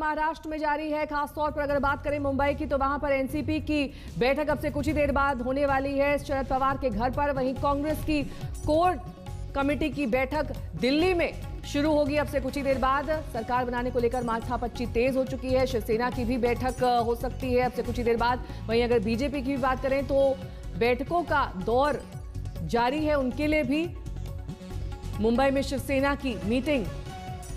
महाराष्ट्र में जारी है खासतौर पर अगर बात करें मुंबई की तो वहां पर एनसीपी की बैठक अब से कुछ ही देर बाद होने वाली है शरद पवार के घर पर वहीं कांग्रेस की कोर कमेटी की बैठक दिल्ली में शुरू होगी अब से कुछ ही देर बाद सरकार बनाने को लेकर माथा पच्ची तेज हो चुकी है शिवसेना की भी बैठक हो सकती है अब से कुछ ही देर बाद वहीं अगर बीजेपी की भी बात करें तो बैठकों का दौर जारी है उनके लिए भी मुंबई में शिवसेना की मीटिंग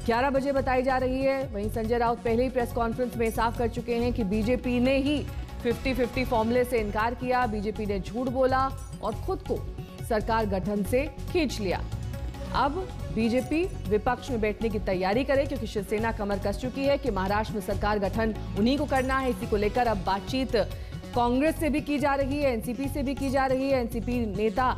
11 बजे बताई जा रही है वहीं संजय राउत पहले ही प्रेस कॉन्फ्रेंस में साफ कर चुके हैं कि बीजेपी ने ही 50-50 फॉर्मूले से इनकार किया बीजेपी ने झूठ बोला और खुद को सरकार गठन से खींच लिया अब बीजेपी विपक्ष में बैठने की तैयारी करे क्योंकि शिवसेना कमर कस चुकी है कि महाराष्ट्र में सरकार गठन उन्हीं को करना है इसी को लेकर अब बातचीत कांग्रेस से भी की जा रही है एनसीपी से भी की जा रही है एनसीपी नेता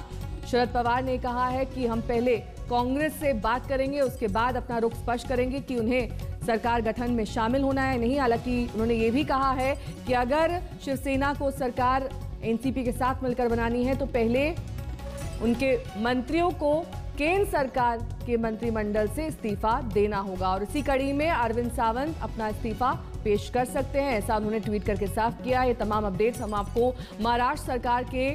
शरद पवार ने कहा है कि हम पहले कांग्रेस से बात करेंगे उसके बाद अपना रुख स्पष्ट करेंगे कि उन्हें सरकार गठन में शामिल होना है नहीं हालांकि उन्होंने ये भी कहा है कि अगर शिवसेना को सरकार एनसीपी के साथ मिलकर बनानी है तो पहले उनके मंत्रियों को केंद्र सरकार के मंत्रिमंडल से इस्तीफा देना होगा और इसी कड़ी में अरविंद सावंत अपना इस्तीफा पेश कर सकते हैं ऐसा उन्होंने ट्वीट करके साफ किया ये तमाम अपडेट्स हम आपको महाराष्ट्र सरकार के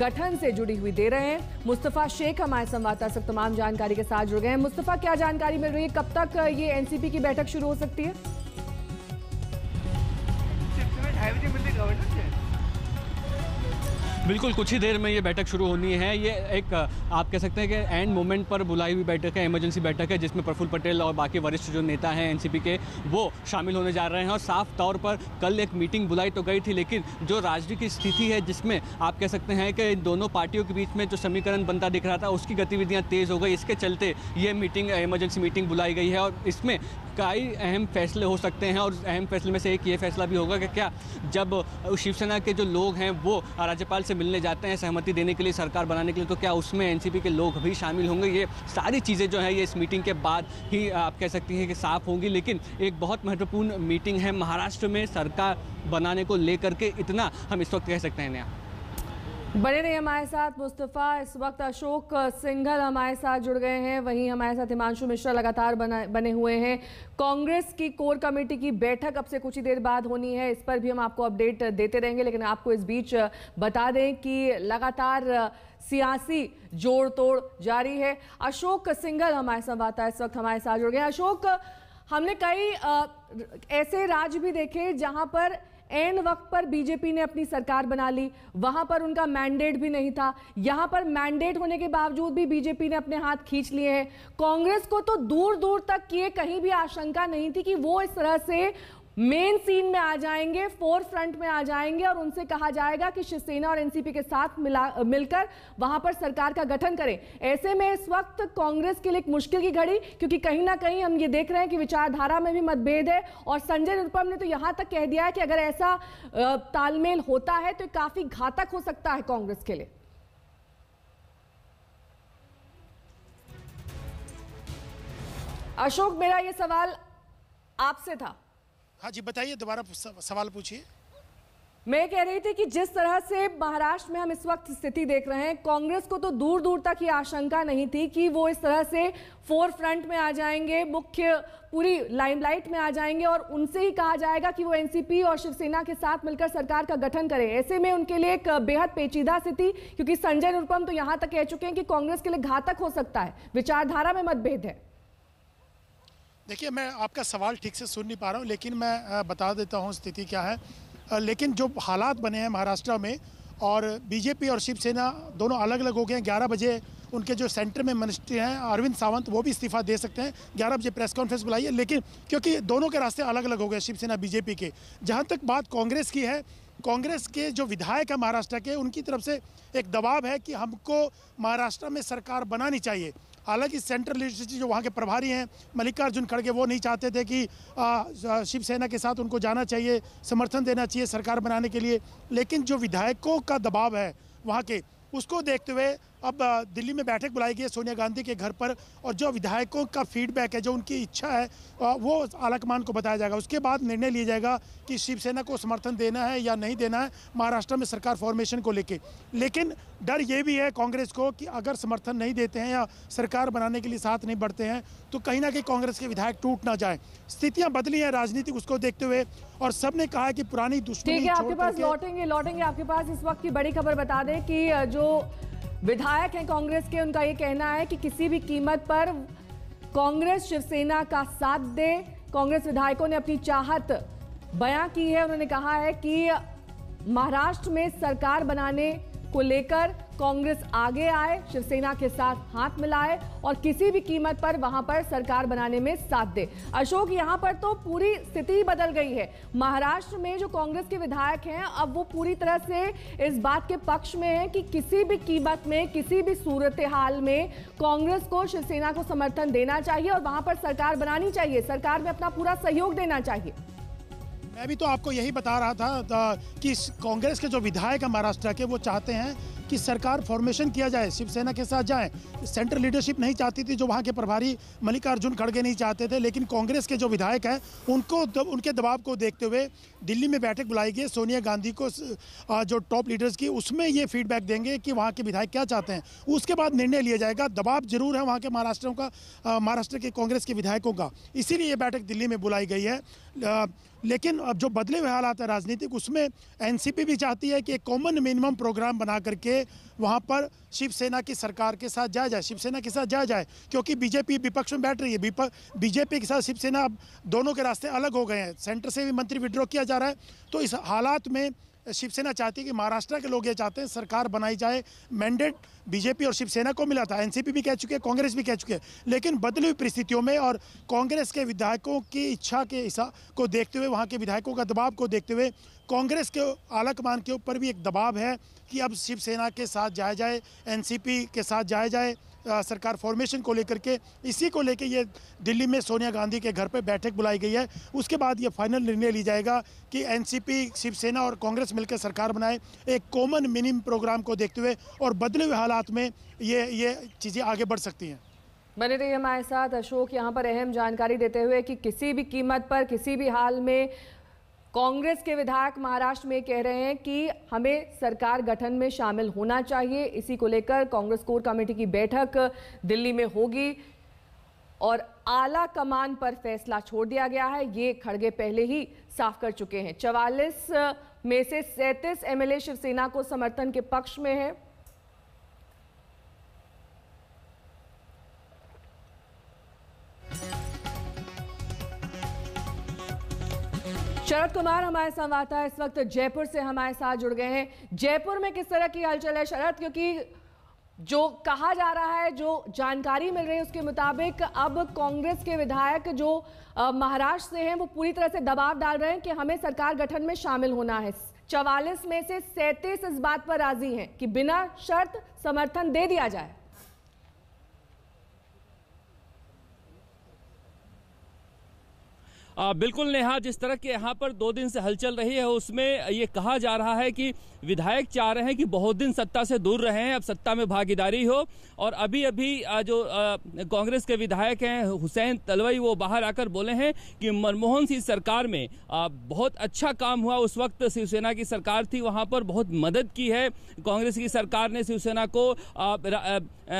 गठन से जुड़ी हुई दे रहे हैं मुस्तफ़ा शेख हमारे संवाददाता सब तमाम जानकारी के साथ जुड़ गए हैं मुस्तफ़ा क्या जानकारी मिल रही है कब तक ये एनसीपी की बैठक शुरू हो सकती है बिल्कुल कुछ ही देर में ये बैठक शुरू होनी है ये एक आप कह सकते हैं कि एंड मोमेंट पर बुलाई हुई बैठक है इमरजेंसी बैठक है जिसमें प्रफुल्ल पटेल और बाकी वरिष्ठ जो नेता हैं एनसीपी के वो शामिल होने जा रहे हैं और साफ तौर पर कल एक मीटिंग बुलाई तो गई थी लेकिन जो राजनीति की स्थिति है जिसमें आप कह सकते हैं कि दोनों पार्टियों के बीच में जो समीकरण बनता दिख रहा था उसकी गतिविधियाँ तेज़ हो गई इसके चलते ये मीटिंग इमरजेंसी मीटिंग बुलाई गई है और इसमें कई अहम फैसले हो सकते हैं और अहम फैसले में से एक ये फैसला भी होगा कि क्या जब शिवसेना के जो लोग हैं वो राज्यपाल से से मिलने जाते हैं सहमति देने के लिए सरकार बनाने के लिए तो क्या उसमें एनसीपी के लोग भी शामिल होंगे ये सारी चीज़ें जो है ये इस मीटिंग के बाद ही आप कह सकती हैं कि साफ होंगी लेकिन एक बहुत महत्वपूर्ण मीटिंग है महाराष्ट्र में सरकार बनाने को लेकर के इतना हम इस वक्त कह सकते हैं नया बने रहे हमारे साथ मुस्तफ़ा इस वक्त अशोक सिंघल हमारे साथ जुड़ गए हैं वहीं हमारे साथ हिमांशु मिश्रा लगातार बना बने हुए हैं कांग्रेस की कोर कमेटी की बैठक अब से कुछ ही देर बाद होनी है इस पर भी हम आपको अपडेट देते रहेंगे लेकिन आपको इस बीच बता दें कि लगातार सियासी जोड़ तोड़ जारी है अशोक सिंघल हमारे संवाददाता इस वक्त हमारे साथ जुड़ गए अशोक हमने कई ऐसे राज्य भी देखे जहाँ पर एन वक्त पर बीजेपी ने अपनी सरकार बना ली वहां पर उनका मैंडेट भी नहीं था यहां पर मैंडेट होने के बावजूद भी बीजेपी ने अपने हाथ खींच लिए हैं कांग्रेस को तो दूर दूर तक किए कहीं भी आशंका नहीं थी कि वो इस तरह से मेन सीन में आ जाएंगे फोर फ्रंट में आ जाएंगे और उनसे कहा जाएगा कि शिवसेना और एनसीपी के साथ मिला मिलकर वहां पर सरकार का गठन करें ऐसे में इस वक्त कांग्रेस के लिए एक मुश्किल की घड़ी क्योंकि कहीं ना कहीं हम ये देख रहे हैं कि विचारधारा में भी मतभेद है और संजय निरुपम ने तो यहां तक कह दिया है कि अगर ऐसा तालमेल होता है तो काफी घातक हो सकता है कांग्रेस के लिए अशोक मेरा यह सवाल आपसे था हाँ जी बताइए दोबारा सवाल पूछिए मैं कह रही थी कि जिस तरह से महाराष्ट्र में हम इस वक्त स्थिति देख रहे हैं कांग्रेस को तो दूर दूर तक ये आशंका नहीं थी कि वो इस तरह से फोर फ्रंट में आ जाएंगे मुख्य पूरी लाइमलाइट में आ जाएंगे और उनसे ही कहा जाएगा कि वो एनसीपी और शिवसेना के साथ मिलकर सरकार का गठन करें ऐसे में उनके लिए एक बेहद पेचीदा स्थिति क्योंकि संजय निरुपम तो यहाँ तक कह चुके हैं कि कांग्रेस के लिए घातक हो सकता है विचारधारा में मतभेद है देखिए मैं आपका सवाल ठीक से सुन नहीं पा रहा हूँ लेकिन मैं बता देता हूँ स्थिति क्या है लेकिन जो हालात बने हैं महाराष्ट्र में और बीजेपी और शिवसेना दोनों अलग अलग हो गए हैं ग्यारह बजे उनके जो सेंटर में मिनिस्ट्री हैं अरविंद सावंत वो भी इस्तीफा दे सकते हैं ग्यारह बजे प्रेस कॉन्फ्रेंस बुलाई है लेकिन क्योंकि दोनों के रास्ते अलग अलग हो गए शिवसेना बीजेपी के जहाँ तक बात कांग्रेस की है कांग्रेस के जो विधायक हैं महाराष्ट्र के उनकी तरफ से एक दबाव है कि हमको महाराष्ट्र में सरकार बनानी चाहिए हालांकि सेंट्रल लीडरशिप जो वहाँ के प्रभारी हैं मल्लिकार्जुन खड़गे वो नहीं चाहते थे कि शिवसेना के साथ उनको जाना चाहिए समर्थन देना चाहिए सरकार बनाने के लिए लेकिन जो विधायकों का दबाव है वहाँ के उसको देखते हुए अब दिल्ली में बैठक बुलाई गई है सोनिया गांधी के घर पर और जो विधायकों का फीडबैक है जो उनकी इच्छा है वो आलाकमान को बताया जाएगा उसके बाद निर्णय लिया जाएगा कि शिवसेना को समर्थन देना है या नहीं देना है महाराष्ट्र में सरकार फॉर्मेशन को लेके लेकिन डर ये भी है कांग्रेस को कि अगर समर्थन नहीं देते हैं या सरकार बनाने के लिए साथ नहीं बढ़ते हैं तो कहीं ना कहीं कांग्रेस के विधायक टूट ना जाए स्थितियां बदली हैं राजनीतिक उसको देखते हुए और सबने कहा है कि पुरानी दुश्मनी ठीक है आपके पास लौटेंगे लौटेंगे आपके पास इस वक्त की बड़ी खबर बता दें कि जो विधायक हैं कांग्रेस के उनका ये कहना है कि किसी भी कीमत पर कांग्रेस शिवसेना का साथ दे कांग्रेस विधायकों ने अपनी चाहत बयां की है उन्होंने कहा है कि महाराष्ट्र में सरकार बनाने को लेकर कांग्रेस आगे आए शिवसेना के साथ हाथ मिलाए और किसी भी कीमत पर वहां पर सरकार बनाने में साथ दे अशोक यहां पर तो पूरी स्थिति बदल गई है महाराष्ट्र में जो कांग्रेस के विधायक हैं अब वो पूरी तरह से इस बात के पक्ष में है कि किसी भी कीमत में किसी भी सूरत हाल में कांग्रेस को शिवसेना को समर्थन देना चाहिए और वहां पर सरकार बनानी चाहिए सरकार में अपना पूरा सहयोग देना चाहिए मैं भी तो आपको यही बता रहा था, था कि कांग्रेस के जो विधायक हैं महाराष्ट्र के वो चाहते हैं कि सरकार फॉर्मेशन किया जाए शिवसेना के साथ जाए सेंट्रल लीडरशिप नहीं चाहती थी जो वहाँ के प्रभारी मल्लिकार्जुन खड़गे नहीं चाहते थे लेकिन कांग्रेस के जो विधायक हैं उनको उनके दबाव को देखते हुए दिल्ली में बैठक बुलाई गई सोनिया गांधी को जो टॉप लीडर्स की उसमें ये फीडबैक देंगे कि वहाँ के विधायक क्या चाहते हैं उसके बाद निर्णय लिया जाएगा दबाव जरूर है वहाँ के महाराष्ट्रों का महाराष्ट्र के कांग्रेस के विधायकों का इसीलिए ये बैठक दिल्ली में बुलाई गई है लेकिन अब जो बदले हुए हालात है राजनीतिक उसमें एनसीपी भी चाहती है कि एक कॉमन मिनिमम प्रोग्राम बना करके वहाँ पर शिवसेना की सरकार के साथ जाया जाए शिवसेना के साथ जाया जाए क्योंकि बीजेपी विपक्ष में बैठ रही है बीजेपी के साथ शिवसेना अब दोनों के रास्ते अलग हो गए हैं सेंटर से भी मंत्री विड्रॉ किया जा रहा है तो इस हालात में शिवसेना चाहती है कि महाराष्ट्र के लोग ये चाहते हैं सरकार बनाई जाए मैंडेट बीजेपी और शिवसेना को मिला था एनसीपी भी कह चुके हैं कांग्रेस भी कह चुके हैं लेकिन बदली हुई परिस्थितियों में और कांग्रेस के विधायकों की इच्छा के हिसाब को देखते हुए वहाँ के विधायकों का दबाव को देखते हुए कांग्रेस के आलाकमान के ऊपर भी एक दबाव है कि अब शिवसेना के साथ जाया जाए एन के साथ जाया जाए सरकार फॉर्मेशन को लेकर के इसी को लेकर ये दिल्ली में सोनिया गांधी के घर पर बैठक बुलाई गई है उसके बाद ये फाइनल निर्णय ली जाएगा कि एनसीपी शिवसेना और कांग्रेस मिलकर सरकार बनाए एक कॉमन मिनिम प्रोग्राम को देखते हुए और बदले हुए हालात में ये ये चीज़ें आगे बढ़ सकती हैं बने रहिए हमारे साथ अशोक यहाँ पर अहम जानकारी देते हुए कि किसी भी कीमत पर किसी भी हाल में कांग्रेस के विधायक महाराष्ट्र में कह रहे हैं कि हमें सरकार गठन में शामिल होना चाहिए इसी को लेकर कांग्रेस कोर कमेटी की बैठक दिल्ली में होगी और आला कमान पर फैसला छोड़ दिया गया है ये खड़गे पहले ही साफ कर चुके हैं चवालीस में से सैंतीस एमएलए शिवसेना को समर्थन के पक्ष में है शरद कुमार हमारे संवाददाता इस वक्त जयपुर से हमारे साथ जुड़ गए हैं जयपुर में किस तरह की हलचल है शरद क्योंकि जो कहा जा रहा है जो जानकारी मिल रही है उसके मुताबिक अब कांग्रेस के विधायक जो महाराष्ट्र से हैं वो पूरी तरह से दबाव डाल रहे हैं कि हमें सरकार गठन में शामिल होना है चवालीस में से सैंतीस इस बात पर राजी हैं कि बिना शर्त समर्थन दे दिया जाए बिल्कुल नेहा जिस तरह के यहाँ पर दो दिन से हलचल रही है उसमें ये कहा जा रहा है कि विधायक चाह रहे हैं कि बहुत दिन सत्ता से दूर रहे हैं अब सत्ता में भागीदारी हो और अभी अभी जो कांग्रेस के विधायक हैं हुसैन तलवई वो बाहर आकर बोले हैं कि मनमोहन सिंह सरकार में बहुत अच्छा काम हुआ उस वक्त शिवसेना की सरकार थी वहाँ पर बहुत मदद की है कांग्रेस की सरकार ने शिवसेना को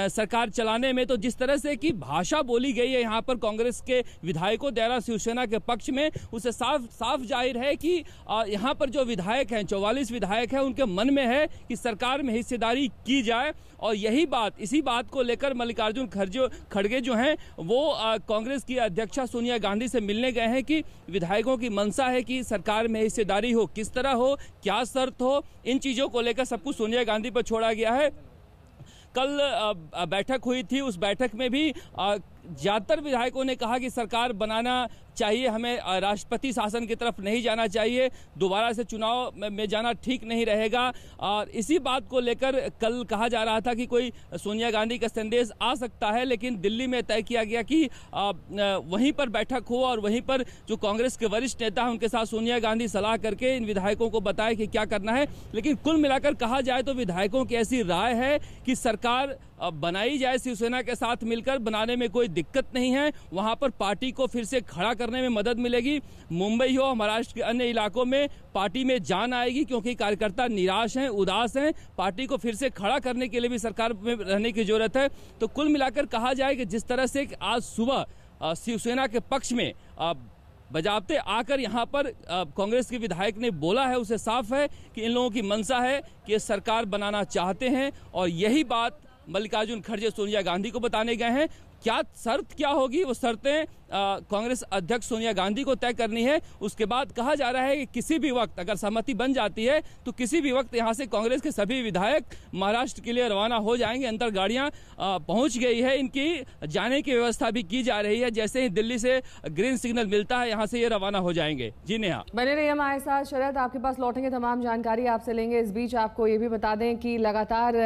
सरकार चलाने में तो जिस तरह से कि भाषा बोली गई है यहाँ पर कांग्रेस के विधायकों द्वारा शिवसेना के पक्ष में उसे साफ साफ जाहिर है कि यहाँ पर जो विधायक हैं चौवालीस विधायक हैं उनके मन में है कि सरकार में हिस्सेदारी की जाए और यही बात इसी बात को लेकर मल्लिकार्जुन खड़गे खड़गे जो हैं वो कांग्रेस की अध्यक्षा सोनिया गांधी से मिलने गए हैं कि विधायकों की मंशा है कि सरकार में हिस्सेदारी हो किस तरह हो क्या शर्त हो इन चीज़ों को लेकर सब कुछ सोनिया गांधी पर छोड़ा गया है कल बैठक हुई थी उस बैठक में भी ज़्यादातर विधायकों ने कहा कि सरकार बनाना चाहिए हमें राष्ट्रपति शासन की तरफ नहीं जाना चाहिए दोबारा से चुनाव में जाना ठीक नहीं रहेगा और इसी बात को लेकर कल कहा जा रहा था कि कोई सोनिया गांधी का संदेश आ सकता है लेकिन दिल्ली में तय किया गया कि वहीं पर बैठक हो और वहीं पर जो कांग्रेस के वरिष्ठ नेता हैं उनके साथ सोनिया गांधी सलाह करके इन विधायकों को बताए कि क्या करना है लेकिन कुल मिलाकर कहा जाए तो विधायकों की ऐसी राय है कि सरकार बनाई जाए शिवसेना के साथ मिलकर बनाने में कोई दिक्कत नहीं है वहाँ पर पार्टी को फिर से खड़ा करने में मदद मिलेगी मुंबई हो महाराष्ट्र के अन्य इलाकों में पार्टी में जान आएगी क्योंकि कार्यकर्ता निराश हैं उदास हैं पार्टी को फिर से खड़ा करने के लिए भी सरकार में रहने की जरूरत है तो कुल मिलाकर कहा जाए कि जिस तरह से आज सुबह शिवसेना के पक्ष में बजाबते आकर यहाँ पर कांग्रेस के विधायक ने बोला है उसे साफ है कि इन लोगों की मंशा है कि सरकार बनाना चाहते हैं और यही बात मल्लिकार्जुन खड़गे सोनिया गांधी को बताने गए हैं क्या शर्त क्या होगी वो शर्तें कांग्रेस अध्यक्ष सोनिया गांधी को तय करनी है उसके बाद कहा जा रहा है कि किसी भी वक्त अगर सहमति बन जाती है तो किसी भी वक्त यहाँ से कांग्रेस के सभी विधायक महाराष्ट्र के लिए रवाना हो जाएंगे अंतर गाड़ियाँ पहुँच गई है इनकी जाने की व्यवस्था भी की जा रही है जैसे ही दिल्ली से ग्रीन सिग्नल मिलता है यहाँ से ये रवाना हो जाएंगे जी नेहा बने रही हमारे साथ शरद आपके पास लौटेंगे तमाम जानकारी आपसे लेंगे इस बीच आपको ये भी बता दें कि लगातार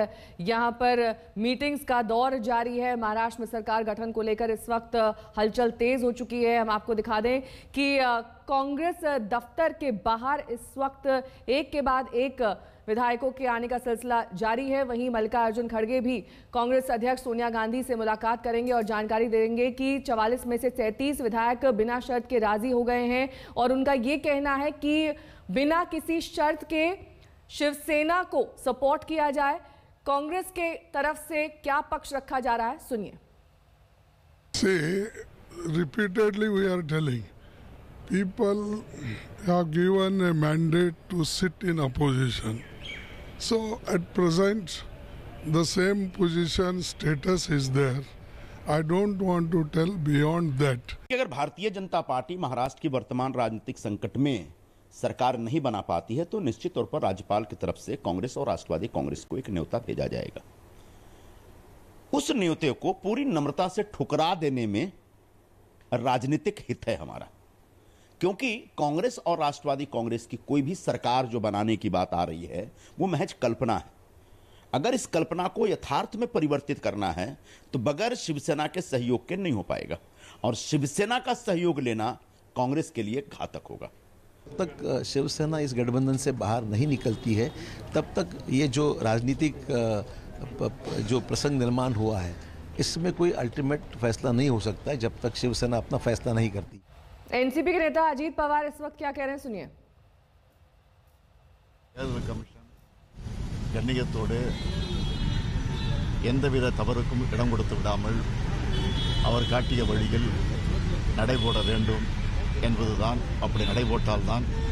यहाँ पर मीटिंग्स का दौर जारी है महाराष्ट्र में सरकार गठन को लेकर इस वक्त हलचल तेज तेज हो चुकी है हम आपको दिखा दें कि कांग्रेस दफ्तर के बाहर इस वक्त एक के बाद एक विधायकों के आने का सिलसिला जारी है वहीं मल्लिकार्जुन खड़गे भी कांग्रेस अध्यक्ष सोनिया गांधी से मुलाकात करेंगे और जानकारी देंगे कि 44 में से 37 विधायक बिना शर्त के राजी हो गए हैं और उनका ये कहना है कि बिना किसी शर्त के शिवसेना को सपोर्ट किया जाए कांग्रेस के तरफ से क्या पक्ष रखा जा रहा है सुनिए repeatedly we are telling people have given a mandate to sit in opposition. So at present, the same position status is there. I don't want to tell beyond that अगर भारतीय जनता पार्टी महाराष्ट्र की वर्तमान राजनीतिक संकट में सरकार नहीं बना पाती है तो निश्चित तौर पर राज्यपाल की तरफ से कांग्रेस और राष्ट्रवादी कांग्रेस को एक न्योता भेजा जाएगा उस न्योते को पूरी नम्रता से ठुकरा देने में राजनीतिक हित है हमारा क्योंकि कांग्रेस और राष्ट्रवादी कांग्रेस की कोई भी सरकार जो बनाने की बात आ रही है वो महज कल्पना है अगर इस कल्पना को यथार्थ में परिवर्तित करना है तो बगैर शिवसेना के सहयोग के नहीं हो पाएगा और शिवसेना का सहयोग लेना कांग्रेस के लिए घातक होगा जब तक शिवसेना इस गठबंधन से बाहर नहीं निकलती है तब तक ये जो राजनीतिक जो प्रसंग निर्माण हुआ है इसमें कोई अल्टीमेट फैसला नहीं हो सकता है जब तक शिवसेना अपना फैसला नहीं करती एनसीपी के नेता अजीत पवार इस वक्त क्या कह रहे हैं सुनिए கண்ணியத்தோடு எந்தவித தவறுக்கும்